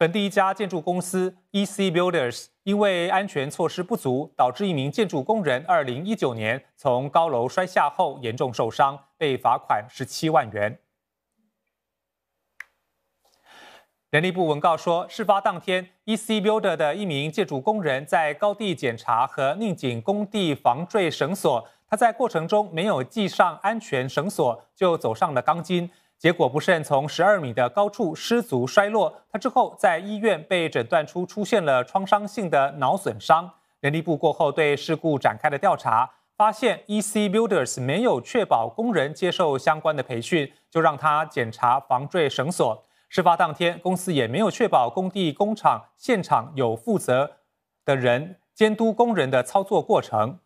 本地一家建筑公司 EC Builders 因为安全措施不足，导致一名建筑工人2019年从高楼摔下后严重受伤，被罚款十七万元。人力部文告说，事发当天，EC Builder 的一名建筑工人在高地检查和拧紧工地防坠绳索，他在过程中没有系上安全绳索，就走上了钢筋。结果不慎从十二米的高处失足摔落，他之后在医院被诊断出出现了创伤性的脑损伤。人力部过后对事故展开了调查，发现 EC Builders 没有确保工人接受相关的培训，就让他检查防坠绳索。事发当天，公司也没有确保工地工厂现场有负责的人监督工人的操作过程。